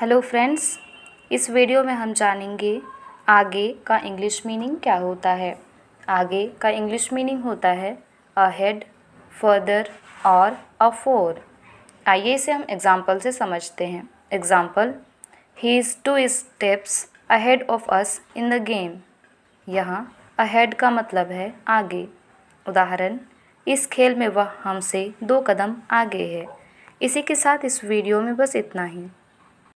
hello friends इस video में हम जानेंगे आगे का इंग्लिश मीनिंग क्या होता है आगे का इंग्लिश मीनिंग होता है अ हेड फर्दर और अ फोर आइए इसे हम एग्ज़ाम्पल से समझते हैं example he is two steps ahead of us in the game यहाँ अहेड का मतलब है आगे उदाहरण इस खेल में वह हमसे दो कदम आगे है इसी के साथ इस वीडियो में बस इतना ही